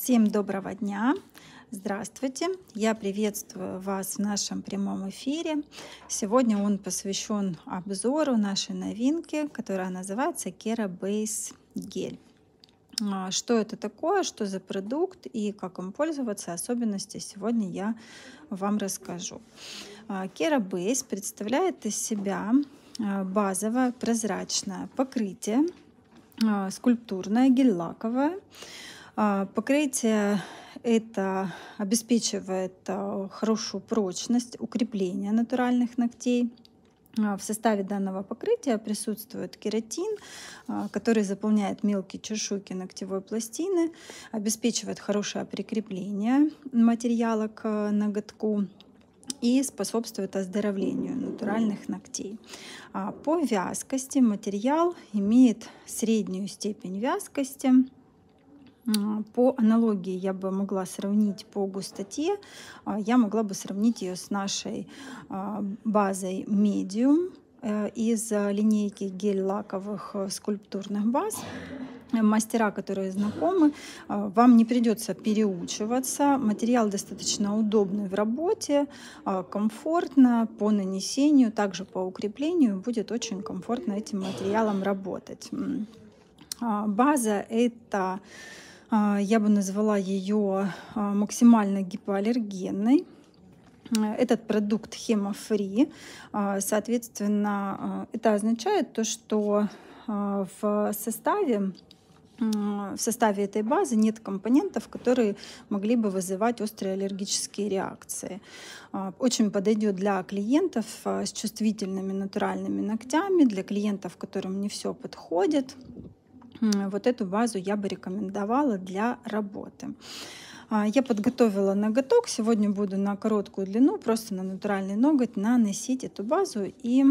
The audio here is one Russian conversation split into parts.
Всем доброго дня! Здравствуйте! Я приветствую вас в нашем прямом эфире. Сегодня он посвящен обзору нашей новинки, которая называется Kera Base гель. А, что это такое, что за продукт и как им пользоваться, особенности сегодня я вам расскажу. А, Kera Base представляет из себя а, базовое прозрачное покрытие, скульптурное, гель-лаковое, а, покрытие это обеспечивает а, хорошую прочность укрепление натуральных ногтей. А, в составе данного покрытия присутствует кератин, который заполняет мелкие чешуйки ногтевой пластины, обеспечивает хорошее прикрепление материала к ноготку и способствует оздоровлению натуральных ногтей. По вязкости материал имеет среднюю степень вязкости – по аналогии я бы могла сравнить по густоте, а, я могла бы сравнить ее с нашей а, базой Medium э, из линейки гель-лаковых э, скульптурных баз э, мастера, которые знакомы, вам не придется переучиваться. Материал достаточно удобный в работе, а, комфортно по нанесению, также по укреплению. Будет очень комфортно этим материалом работать. База это а, я бы назвала ее а, максимально гипоаллергенной. Этот продукт хемофри, а, соответственно, это означает то, что в составе в составе этой базы нет компонентов, которые могли бы вызывать острые аллергические реакции. Очень подойдет для клиентов с чувствительными натуральными ногтями, для клиентов, которым не все подходит. Вот эту базу я бы рекомендовала для работы. А, я подготовила ноготок. Сегодня буду на короткую длину, просто на натуральный ноготь наносить эту базу и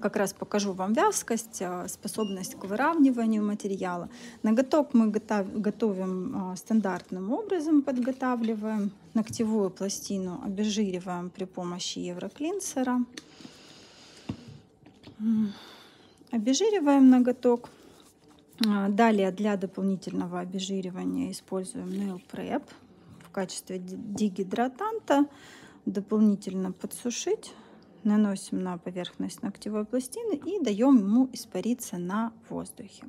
как раз покажу вам вязкость, а, способность к выравниванию материала. Ноготок мы готовим а, стандартным образом, подготавливаем. Ногтевую пластину обезжириваем при помощи евроклинсера. Обезжириваем ноготок. А, далее для дополнительного обезжиривания используем Nail Prep в качестве дегидратанта. Дополнительно подсушить. Наносим на поверхность ногтевой пластины и даем ему испариться на воздухе.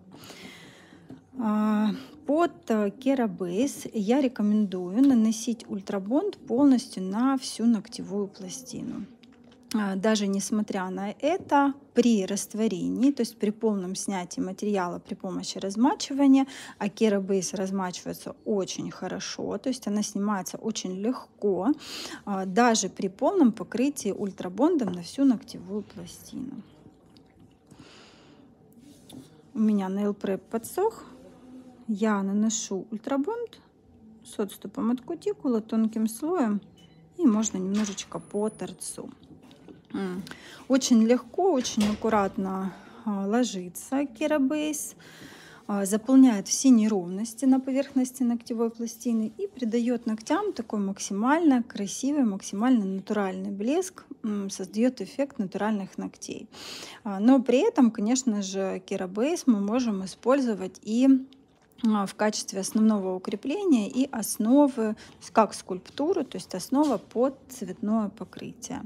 А, под Керабейс э, я рекомендую наносить ультрабонд полностью на всю ногтевую пластину. А, даже несмотря на это, при растворении, то есть при полном снятии материала при помощи размачивания, Акера Бейс размачивается очень хорошо, то есть она снимается очень легко, а, даже при полном покрытии ультрабондом на всю ногтевую пластину. У меня nail prep подсох, я наношу ультрабонд с отступом от кутикулы тонким слоем и можно немножечко по торцу. Очень легко, очень аккуратно а, ложится керабейс, а, заполняет все неровности на поверхности ногтевой пластины и придает ногтям такой максимально красивый, максимально натуральный блеск, создает эффект натуральных ногтей. А, но при этом, конечно же, керабейс мы можем использовать и в качестве основного укрепления и основы, как скульптуру, то есть основа под цветное покрытие.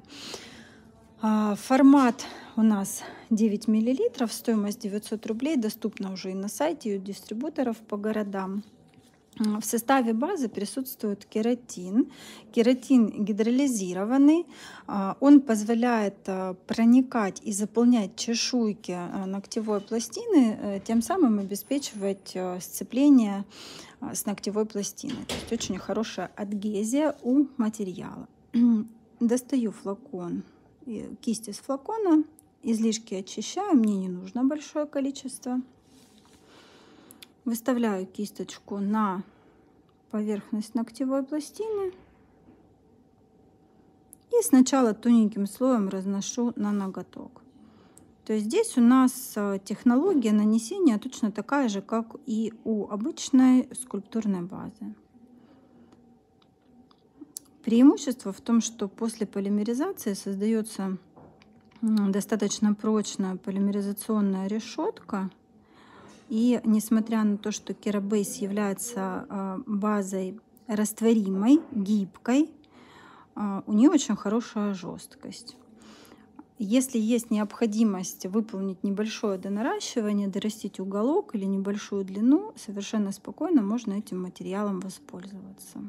А, формат у нас 9 мл, стоимость 900 рублей, доступна уже и на сайте, и у дистрибуторов по городам. В составе базы присутствует кератин. Кератин гидролизированный. А, он позволяет а, проникать и заполнять чешуйки ногтевой пластины, э, тем самым обеспечивать э, сцепление с ногтевой пластиной. То есть очень хорошая адгезия у материала. Достаю флакон кисть из флакона. Излишки очищаю, мне не нужно большое количество. Выставляю кисточку на поверхность ногтевой пластины. И сначала тоненьким слоем разношу на ноготок. То есть здесь у нас э, технология нанесения точно такая же, как и у обычной скульптурной базы. Преимущество в том, что после полимеризации создается достаточно прочная полимеризационная решетка. И несмотря на то, что керабейс является а, базой растворимой, гибкой, а, у нее очень хорошая жесткость. Если есть необходимость выполнить небольшое донаращивание, дорастить уголок или небольшую длину, совершенно спокойно можно этим материалом воспользоваться.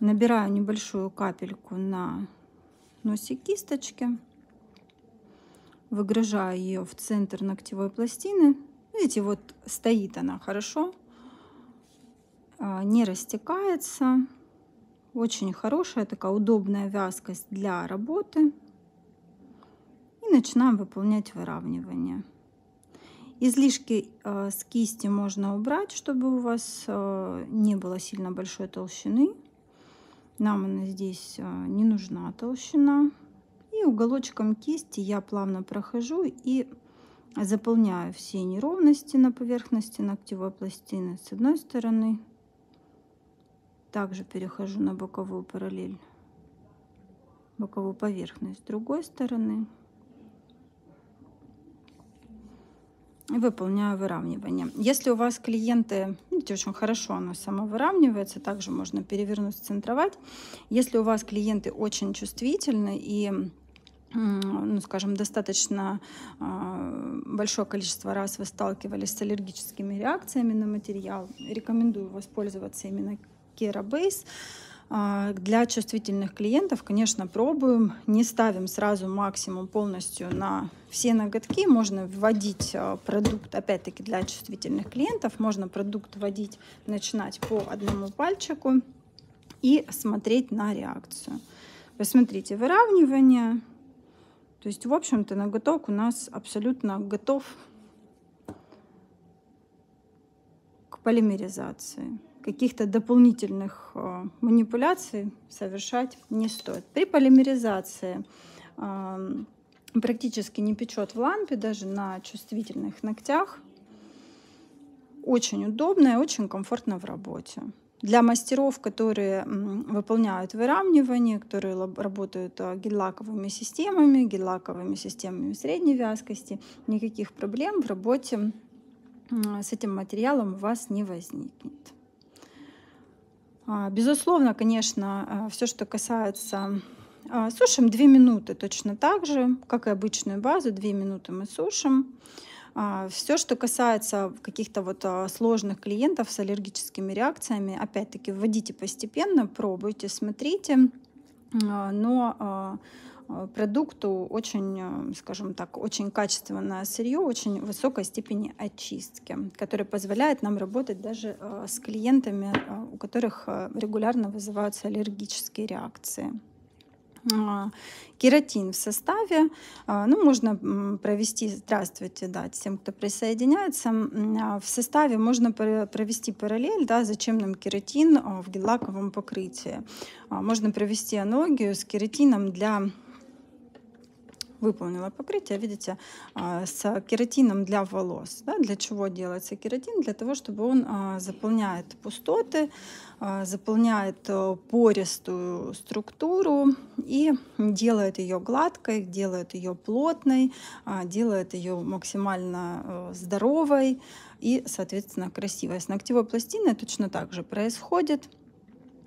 Набираю небольшую капельку на носик кисточки. Выгружаю ее в центр ногтевой пластины. Видите, вот стоит она хорошо. А, не растекается. Очень хорошая, такая удобная вязкость для работы. И начинаем выполнять выравнивание. Излишки а, с кисти можно убрать, чтобы у вас а, не было сильно большой толщины. Нам она здесь а, не нужна толщина. И уголочком кисти я плавно прохожу и заполняю все неровности на поверхности ногтевой пластины с одной стороны. Также перехожу на боковую параллель, боковую поверхность с другой стороны. выполняю выравнивание. Если у вас клиенты, видите, очень хорошо оно само выравнивается, также можно перевернуть, центровать. Если у вас клиенты очень чувствительны и ну, скажем, достаточно а, большое количество раз вы сталкивались с аллергическими реакциями на материал, рекомендую воспользоваться именно Керабейс. Base а, для чувствительных клиентов, конечно, пробуем. Не ставим сразу максимум полностью на все ноготки. Можно вводить а, продукт, опять-таки, для чувствительных клиентов. Можно продукт вводить, начинать по одному пальчику и смотреть на реакцию. Посмотрите выравнивание. То есть, в общем-то, ноготок у нас абсолютно готов к полимеризации каких-то дополнительных э, манипуляций совершать не стоит. При полимеризации эм, практически не печет в лампе, даже на чувствительных ногтях. Очень удобно и очень комфортно в работе. Для мастеров, которые выполняют выравнивание, которые работают э, гель-лаковыми системами, гель-лаковыми системами средней вязкости, никаких проблем в работе с этим материалом у вас не возникнет. А, безусловно, конечно, а, все, что касается а, сушим 2 минуты точно так же, как и обычную базу, 2 минуты мы сушим. Все, что касается каких-то вот сложных клиентов с аллергическими реакциями, опять-таки вводите постепенно, пробуйте, смотрите. Но Э, продукту очень, э, скажем так, очень качественное сырье, очень высокой степени очистки, которая позволяет нам работать даже э, с клиентами, у которых регулярно вызываются аллергические реакции а, кератин в составе. Ну, можно провести, здравствуйте, да, тем, кто присоединяется. А, в составе можно провести параллель, да, зачем нам кератин в гель-лаковом покрытии. А, можно провести аналогию с кератином для выполнила покрытие, видите, а, с кератином для волос. Да? Для чего делается кератин? Для того, чтобы он а, заполняет пустоты, а, заполняет э, пористую структуру и делает ее гладкой, делает ее плотной, делает ее максимально э, здоровой и, соответственно, красивой. С ногтевой пластиной точно так же происходит.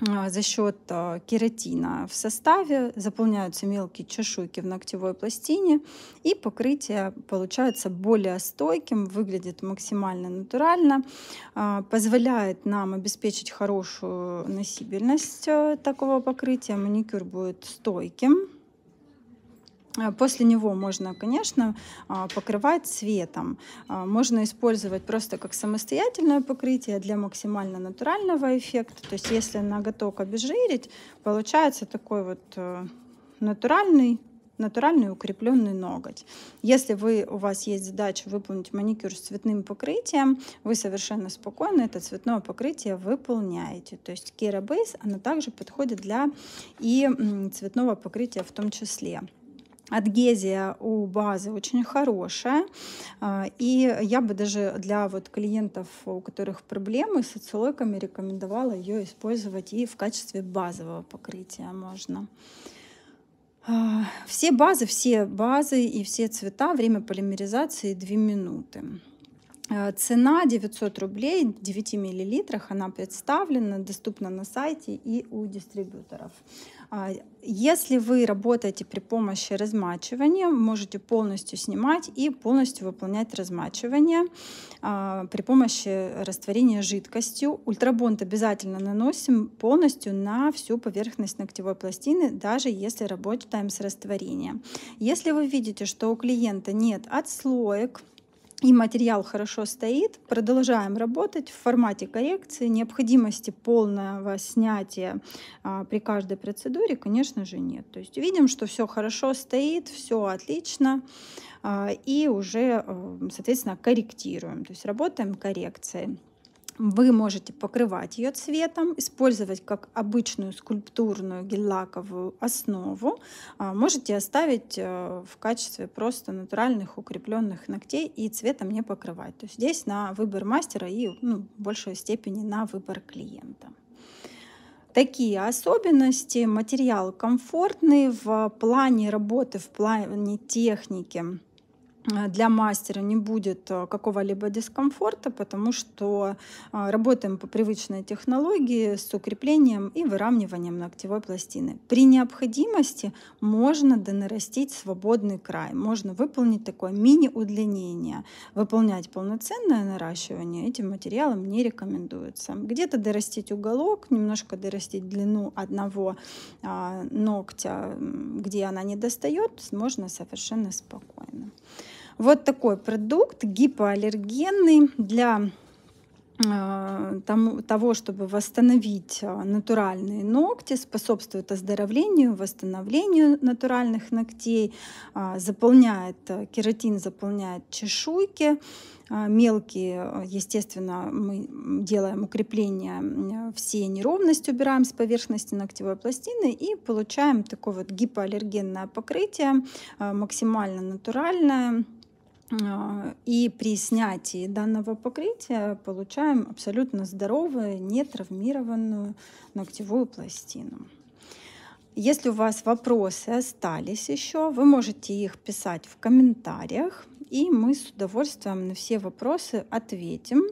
А, за счет а, кератина в составе, заполняются мелкие чешуйки в ногтевой пластине, и покрытие получается более стойким, выглядит максимально натурально, а, позволяет нам обеспечить хорошую носибельность э, такого покрытия, маникюр будет стойким Э, после него можно, конечно, а, покрывать цветом. А, можно использовать просто как самостоятельное покрытие для максимально натурального эффекта. То есть если ноготок обезжирить, получается такой вот э, натуральный натуральный укрепленный ноготь. Если вы, у вас есть задача выполнить маникюр с цветным покрытием, вы совершенно спокойно это цветное покрытие выполняете. То есть Kera Base, она также подходит для и цветного покрытия в том числе. Адгезия у базы очень хорошая, а, и я бы даже для вот клиентов, у которых проблемы с социолоками, рекомендовала ее использовать и в качестве базового покрытия можно. А, все базы, все базы и все цвета, время полимеризации 2 минуты. А, цена 900 рублей в 9 мл, она представлена, доступна на сайте и у дистрибьюторов. А, если вы работаете при помощи размачивания, можете полностью снимать и полностью выполнять размачивание а, при помощи растворения жидкостью. Ультрабонд обязательно наносим полностью на всю поверхность ногтевой пластины, даже если работаем с растворением. Если вы видите, что у клиента нет отслоек, и материал хорошо стоит. Продолжаем работать в формате коррекции. Необходимости полного снятия а, при каждой процедуре, конечно же, нет. То есть видим, что все хорошо стоит, все отлично, а, и уже, э, соответственно, корректируем. То есть работаем коррекцией. Вы можете покрывать ее цветом, использовать как обычную скульптурную гель-лаковую основу. А, можете оставить э, в качестве просто натуральных укрепленных ногтей и цветом не покрывать. То есть здесь на выбор мастера и ну, в большей степени на выбор клиента. Такие особенности. Материал комфортный в плане работы, в плане техники Э, для мастера не будет э, какого-либо дискомфорта, потому что э, работаем по привычной технологии с укреплением и выравниванием ногтевой пластины. При необходимости можно донарастить свободный край, можно выполнить такое мини-удлинение. Выполнять полноценное наращивание этим материалом не рекомендуется. Где-то дорастить уголок, немножко дорастить длину одного а, ногтя, где она не достает, можно совершенно спокойно. Вот такой продукт гипоаллергенный для э, того, чтобы восстановить э, натуральные ногти, способствует оздоровлению, восстановлению натуральных ногтей, э, заполняет кератин, заполняет чешуйки, мелкие, естественно, мы делаем укрепление, все неровности убираем с поверхности ногтевой пластины и получаем такое вот гипоаллергенное покрытие, максимально натуральное, а, и при снятии данного покрытия получаем абсолютно здоровую, нетравмированную ногтевую пластину. Если у вас вопросы остались еще, вы можете их писать в комментариях, и мы с удовольствием на все вопросы ответим.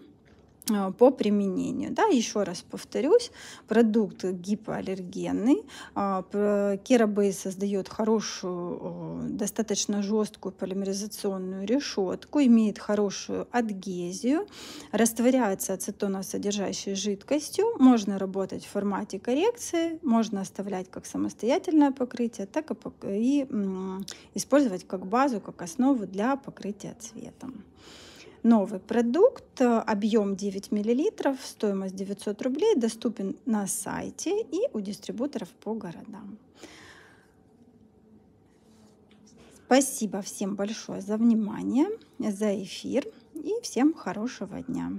Э, по применению. Да, еще раз повторюсь, продукт гипоаллергенный. Э, керабей создает хорошую, э, достаточно жесткую полимеризационную решетку, имеет хорошую адгезию, растворяется ацетоносодержащей жидкостью, можно работать в формате коррекции, можно оставлять как самостоятельное покрытие, так и использовать как базу, как основу для покрытия цветом новый продукт, э, объем 9 мл, стоимость 900 рублей, доступен на сайте и у дистрибьюторов по городам. Спасибо всем большое за внимание, за эфир и всем хорошего дня.